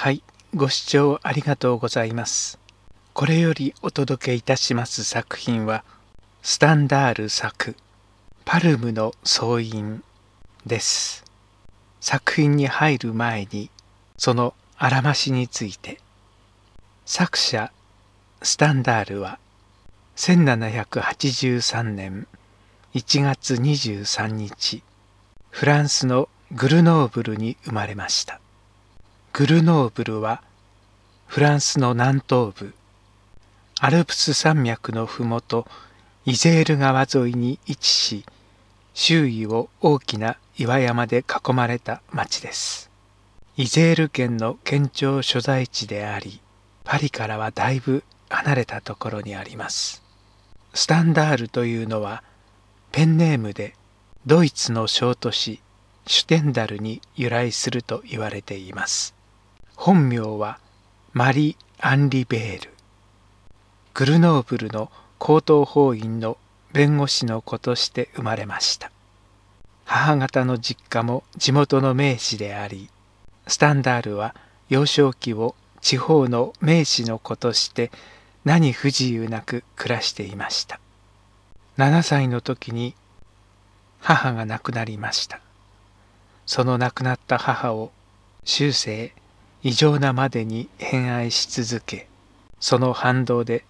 はい、ご視聴ありがとうございます。これよりお届けいたします作品は、スタンダール作、パルムの総員です。作品に入る前に、そのあらましについて、作者、スタンダールは、1783年1月23日、フランスのグルノーブルに生まれました。グルノーブルはフランスの南東部アルプス山脈の麓イゼール川沿いに位置し周囲を大きな岩山で囲まれた町ですイゼール県の県庁所在地でありパリからはだいぶ離れたところにありますスタンダールというのはペンネームでドイツの小都市シュテンダルに由来すると言われています本名はマリ・アンリベールグルノーブルの高等法院の弁護士の子として生まれました母方の実家も地元の名士でありスタンダールは幼少期を地方の名士の子として何不自由なく暮らしていました7歳の時に母が亡くなりましたその亡くなった母を終生異常なまでに偏愛し続けその反動で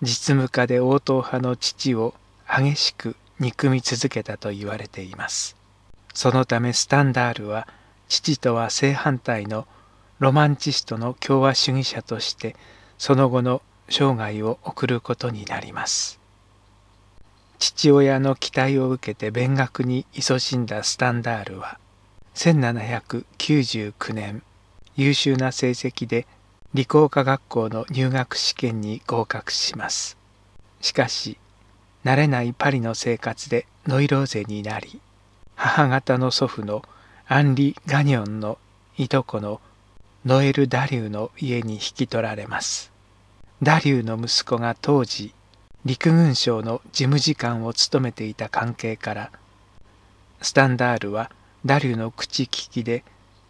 実務家で応答派の父を激しく憎み続けたと言われていますそのためスタンダールは父とは正反対のロマンチストの共和主義者としてその後の生涯を送ることになります父親の期待を受けて勉学に勤しんだスタンダールは1799年優秀な成績で理工科学校の入学試験に合格しますしかし慣れないパリの生活でノイローゼになり母方の祖父のアンリ・ガニョンのいとこのノエル・ダリューの家に引き取られますダリューの息子が当時陸軍省の事務次官を務めていた関係からスタンダールはダリューの口利きで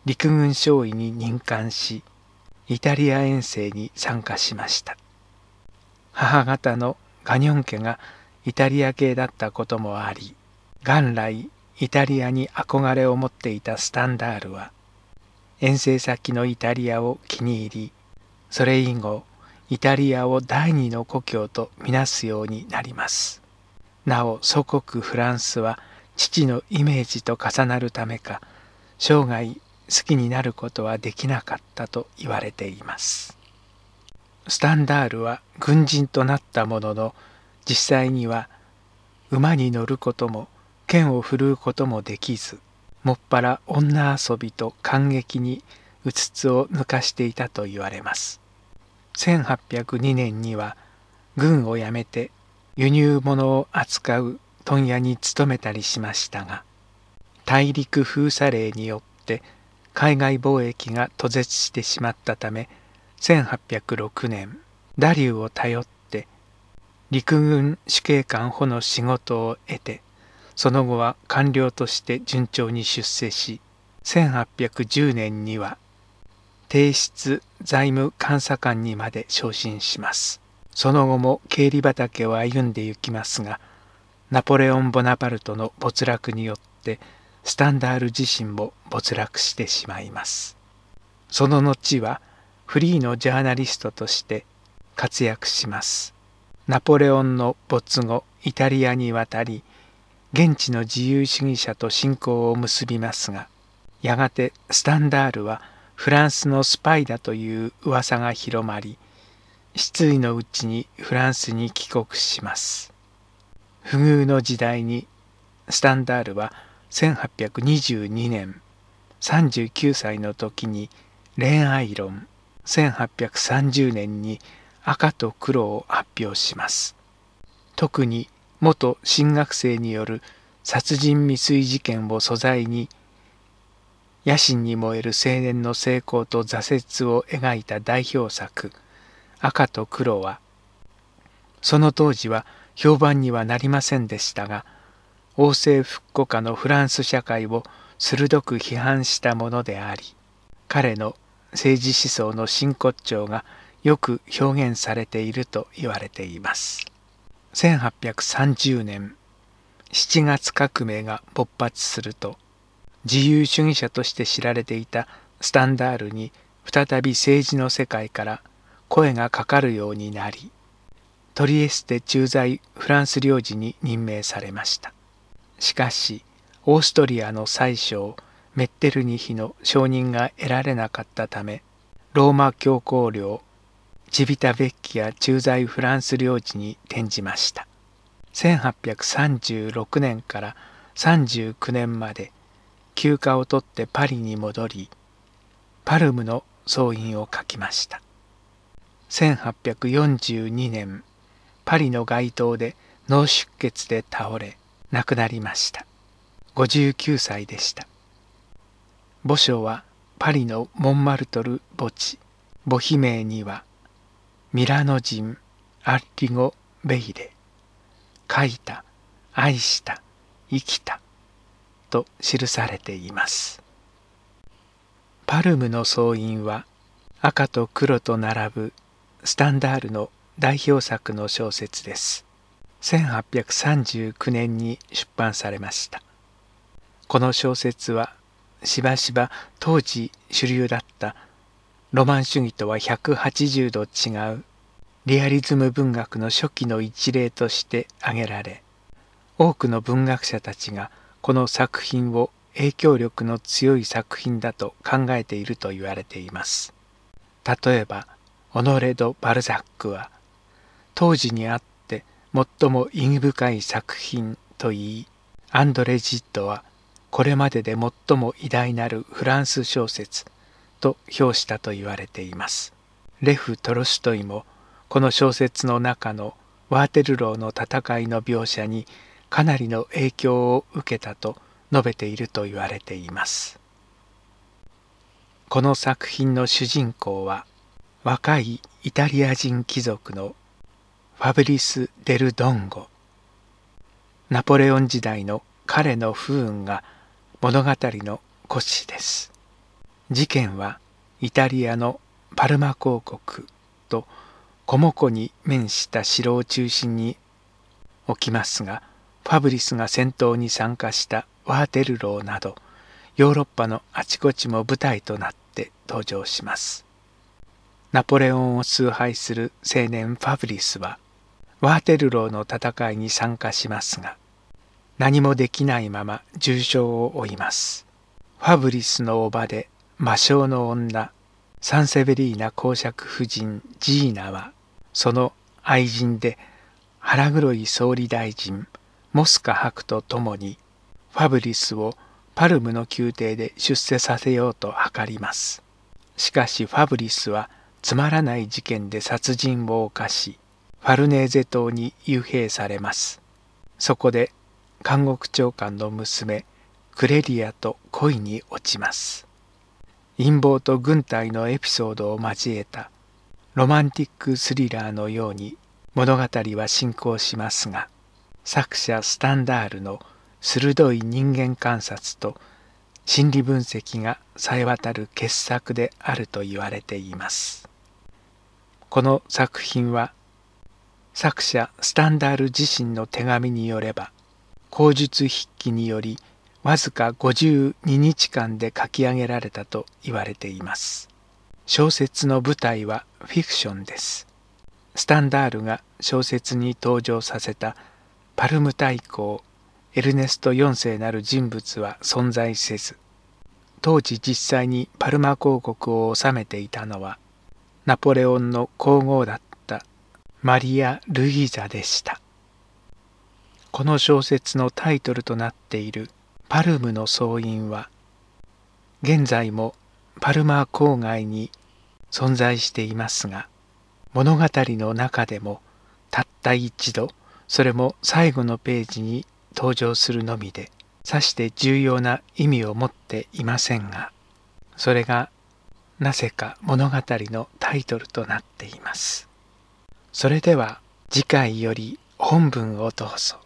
陸軍少尉に任官しイタリア遠征に参加しました母方のガニョン家がイタリア系だったこともあり元来イタリアに憧れを持っていたスタンダールは遠征先のイタリアを気に入りそれ以後イタリアを第二の故郷とみなすようになりますなお祖国フランスは父のイメージと重なるためか生涯好きになることはできなかったと言われていますスタンダールは軍人となったものの実際には馬に乗ることも剣を振るうこともできずもっぱら女遊びと感激にうつつを抜かしていたと言われます1802年には軍を辞めて輸入物を扱う問屋に勤めたりしましたが大陸封鎖令によって海外貿易が途絶してしまったため1806年ダリューを頼って陸軍主計官補の仕事を得てその後は官僚として順調に出世し1810年には提出財務監査官にまで昇進しますその後も経理畑を歩んでゆきますがナポレオン・ボナパルトの没落によってスタンダール自身も没落してしまいますその後はフリーのジャーナリストとして活躍しますナポレオンの没後イタリアに渡り現地の自由主義者と信仰を結びますがやがてスタンダールはフランスのスパイだという噂が広まり失意のうちにフランスに帰国します不遇の時代にスタンダールは1822年39歳の時に「恋愛論」1830年に「赤と黒」を発表します特に元進学生による殺人未遂事件を素材に野心に燃える青年の成功と挫折を描いた代表作「赤と黒は」その当時は評判にはなりませんでしたが王政復古下のフランス社会を鋭く批判したものであり彼の政治思想の真骨頂がよく表現されていると言われています1830年7月革命が勃発すると自由主義者として知られていたスタンダールに再び政治の世界から声がかかるようになりトリエステ駐在フランス領事に任命されましたしかしオーストリアの宰相メッテルニヒの承認が得られなかったためローマ教皇領チビタベッキア駐在フランス領地に転じました1836年から39年まで休暇を取ってパリに戻りパルムの総員を書きました1842年パリの街頭で脳出血で倒れ亡くなりました59歳でした墓所はパリのモンマルトル墓地墓碑名にはミラノ人アッリゴ・ベイレ書いた愛した生きたと記されていますパルムの総員は赤と黒と並ぶスタンダールの代表作の小説です1839年に出版されましたこの小説はしばしば当時主流だったロマン主義とは180度違うリアリズム文学の初期の一例として挙げられ多くの文学者たちがこの作品を影響力の強い作品だと考えていると言われています例えばオノレ・ド・バルザックは当時にあっ最も意義深い作品と言いアンドレ・ジットはこれまでで最も偉大なるフランス小説と評したと言われていますレフ・トロストイもこの小説の中のワーテルローの戦いの描写にかなりの影響を受けたと述べていると言われていますこの作品の主人公は若いイタリア人貴族のファブリス・デル・ドンゴナポレオン時代の彼の不運が物語の骨子です事件はイタリアのパルマ公国とコモコに面した城を中心に起きますがファブリスが戦闘に参加したワーテルローなどヨーロッパのあちこちも舞台となって登場しますナポレオンを崇拝する青年ファブリスはワーテルローの戦いに参加しますが、何もできないまま重傷を負います。ファブリスの叔母で魔性の女、サンセベリーナ公爵夫人ジーナは、その愛人で腹黒い総理大臣モスカ博と共に、ファブリスをパルムの宮廷で出世させようと図ります。しかしファブリスはつまらない事件で殺人を犯し、ファルネーゼ島に幽閉されますそこで監獄長官の娘クレリアと恋に落ちます陰謀と軍隊のエピソードを交えたロマンティックスリラーのように物語は進行しますが作者スタンダールの鋭い人間観察と心理分析がさえわたる傑作であると言われていますこの作品は作者スタンダール自身の手紙によれば口述筆記によりわずか52日間で書き上げられたと言われています小説の舞台はフィクションですスタンダールが小説に登場させたパルム大公エルネスト4世なる人物は存在せず当時実際にパルマ公国を治めていたのはナポレオンの皇后だったマリア・ルギザでしたこの小説のタイトルとなっている「パルムの総員は」現在もパルマー郊外に存在していますが物語の中でもたった一度それも最後のページに登場するのみでさして重要な意味を持っていませんがそれがなぜか物語のタイトルとなっています。それでは次回より本文をどうぞ。